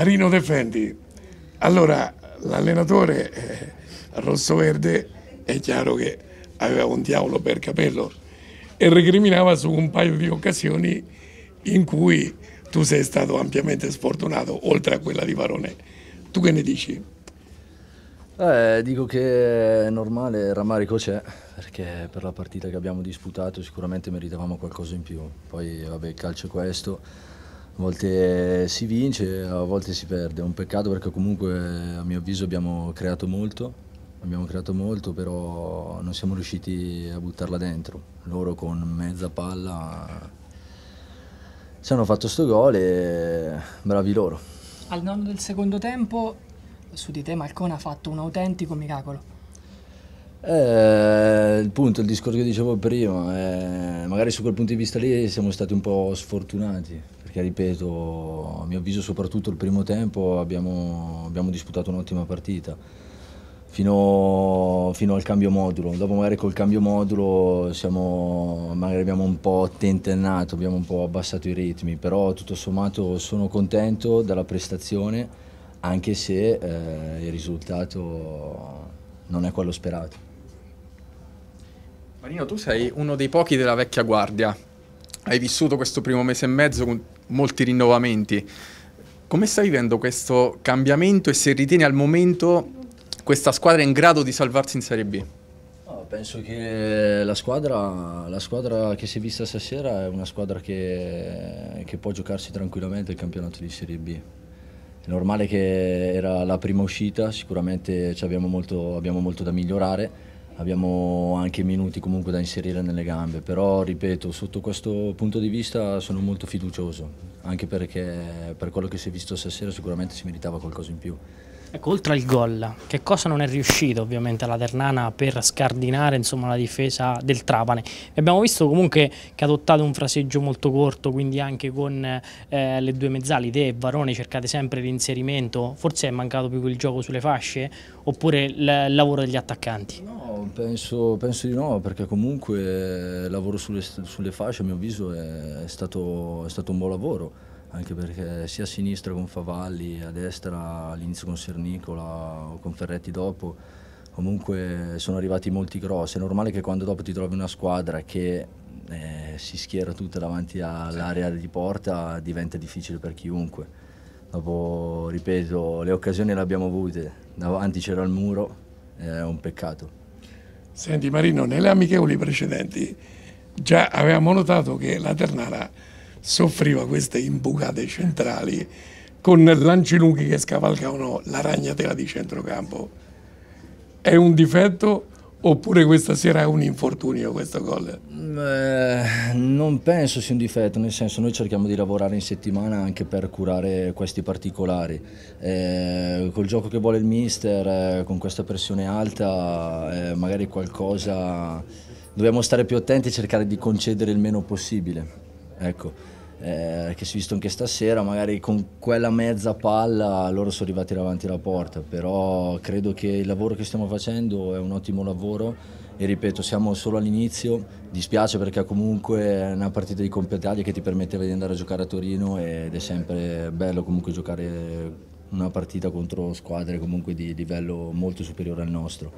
Marino Defendi, allora l'allenatore eh, rosso-verde è chiaro che aveva un diavolo per capello e recriminava su un paio di occasioni in cui tu sei stato ampiamente sfortunato, oltre a quella di Varone. Tu che ne dici? Eh, dico che è normale, rammarico c'è, perché per la partita che abbiamo disputato sicuramente meritavamo qualcosa in più. Poi vabbè, il calcio è questo a volte eh, si vince, a volte si perde. È un peccato perché comunque a mio avviso abbiamo creato molto, abbiamo creato molto, però non siamo riusciti a buttarla dentro. Loro con mezza palla eh, ci hanno fatto sto gol e eh, bravi loro. Al nono del secondo tempo su di te Malcone ha fatto un autentico miracolo eh, il punto, il discorso che dicevo prima, eh, magari su quel punto di vista lì siamo stati un po' sfortunati, perché ripeto, a mio avviso soprattutto il primo tempo abbiamo, abbiamo disputato un'ottima partita, fino, fino, al cambio modulo, dopo magari col cambio modulo siamo, magari abbiamo un po' tentennato, abbiamo un po' abbassato i ritmi, però tutto sommato sono contento della prestazione, anche se eh, il risultato non è quello sperato. Marino, tu sei uno dei pochi della vecchia guardia. Hai vissuto questo primo mese e mezzo con molti rinnovamenti. Come stai vivendo questo cambiamento e se ritieni al momento questa squadra in grado di salvarsi in Serie B? Ah, penso che la squadra, la squadra, che si è vista stasera è una squadra che, che, può giocarsi tranquillamente il campionato di Serie B. È normale che era la prima uscita, sicuramente abbiamo molto, abbiamo molto da migliorare, abbiamo anche minuti comunque da inserire nelle gambe, però ripeto, sotto questo punto di vista sono molto fiducioso, anche perché per quello che si è visto stasera sicuramente si meritava qualcosa in più. Ecco, oltre al gol, che cosa non è riuscito ovviamente alla Ternana per scardinare insomma, la difesa del Trapane? Abbiamo visto comunque che ha adottato un fraseggio molto corto, quindi anche con eh, le due mezzali, te e Varone cercate sempre l'inserimento, forse è mancato più il gioco sulle fasce oppure il lavoro degli attaccanti? No, Penso, penso, di no, perché comunque il eh, lavoro sulle, sulle, fasce, a mio avviso, è stato, è stato, un buon lavoro, anche perché sia a sinistra con Favalli, a destra all'inizio con Sernicola o con Ferretti dopo, comunque sono arrivati molti grossi. È normale che quando dopo ti trovi una squadra che eh, si schiera tutta davanti all'area di porta diventa difficile per chiunque. Dopo, ripeto, le occasioni le abbiamo avute, davanti c'era il muro, è un peccato. Senti Marino, nelle amichevoli precedenti già avevamo notato che la Ternara soffriva queste imbucate centrali con lanci lunghi che scavalcavano la ragnatela di centrocampo. È un difetto Oppure questa sera è un infortunio questo gol? Eh, non penso sia un difetto, nel senso noi cerchiamo di lavorare in settimana anche per curare questi particolari. Eh, col gioco che vuole il mister, eh, con questa pressione alta, eh, magari qualcosa... Dobbiamo stare più attenti e cercare di concedere il meno possibile. Ecco eh, che si è visto anche stasera, magari con quella mezza palla loro sono arrivati davanti alla porta, però credo che il lavoro che stiamo facendo è un ottimo lavoro e ripeto siamo solo all'inizio, dispiace perché comunque è una partita di Coppa Italia che ti permetteva di andare a giocare a Torino ed è sempre bello comunque giocare una partita contro squadre comunque di livello molto superiore al nostro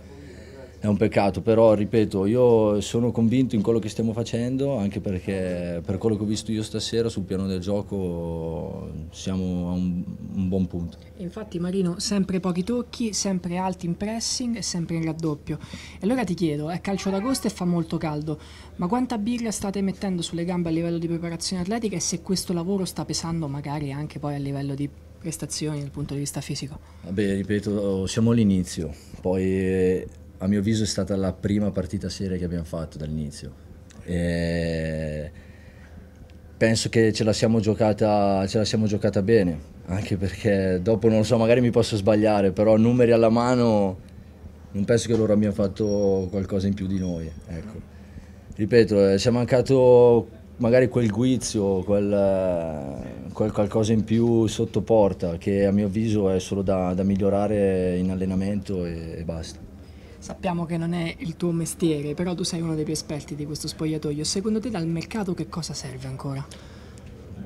è un peccato, però ripeto, io sono convinto in quello che stiamo facendo, anche perché per quello che ho visto io stasera sul piano del gioco siamo a un, un buon punto. Infatti Marino, sempre pochi tocchi, sempre alti in pressing e sempre in raddoppio. E allora ti chiedo, è calcio d'agosto e fa molto caldo, ma quanta birra state mettendo sulle gambe a livello di preparazione atletica e se questo lavoro sta pesando magari anche poi a livello di prestazioni dal punto di vista fisico? Vabbè, ripeto, siamo all'inizio, poi eh, a mio avviso è stata la prima partita seria che abbiamo fatto dall'inizio. E penso che ce la, giocata, ce la siamo giocata bene, anche perché dopo non lo so, magari mi posso sbagliare, però numeri alla mano non penso che loro abbiano fatto qualcosa in più di noi. Ecco. Ripeto, ci eh, è mancato magari quel guizio, quel, quel, qualcosa in più sotto porta che a mio avviso è solo da, da migliorare in allenamento e, e basta. Sappiamo che non è il tuo mestiere, però tu sei uno dei più esperti di questo spogliatoio. Secondo te dal mercato che cosa serve ancora?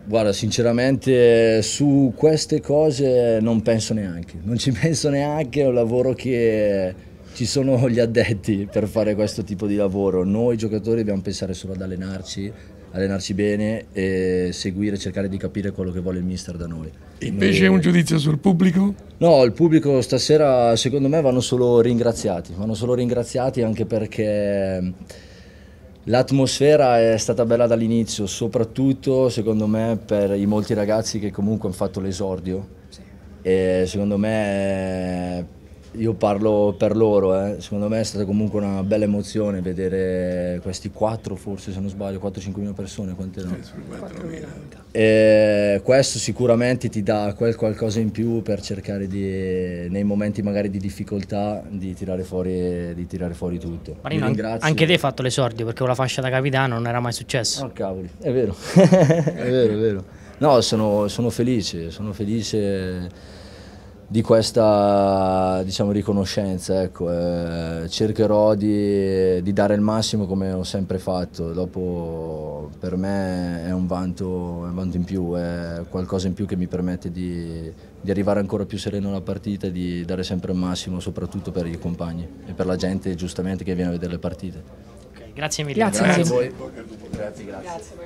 Guarda, sinceramente su queste cose non penso neanche, non ci penso neanche, è un lavoro che ci sono gli addetti per fare questo tipo di lavoro. Noi giocatori dobbiamo pensare solo ad allenarci, allenarci bene e seguire, cercare di capire quello che vuole il mister da noi. Invece noi... un giudizio sul pubblico? No, il pubblico stasera secondo me vanno solo ringraziati, vanno solo ringraziati anche perché l'atmosfera è stata bella dall'inizio, soprattutto secondo me per i molti ragazzi che comunque hanno fatto l'esordio. Sì. E secondo me io parlo per loro, eh. secondo me è stata comunque una bella emozione vedere questi 4 forse se non sbaglio, 4-5 mila persone, quante erano? E eh, questo sicuramente ti dà qualcosa in più per cercare di, nei momenti magari di difficoltà di tirare fuori, di tirare fuori tutto. Marino, anche te hai fatto l'esordio perché con la fascia da capitano non era mai successo. Oh cavoli, è vero, è vero, è vero. No, sono, sono felice, sono felice di questa diciamo, riconoscenza. Ecco. Eh, cercherò di, di, dare il massimo come ho sempre fatto, dopo per me è un vanto, è un vanto in più, è qualcosa in più che mi permette di, di arrivare ancora più sereno alla partita e di dare sempre il massimo soprattutto per i compagni e per la gente giustamente che viene a vedere le partite. Okay, grazie mille. Grazie, grazie. a voi. Grazie, grazie. grazie.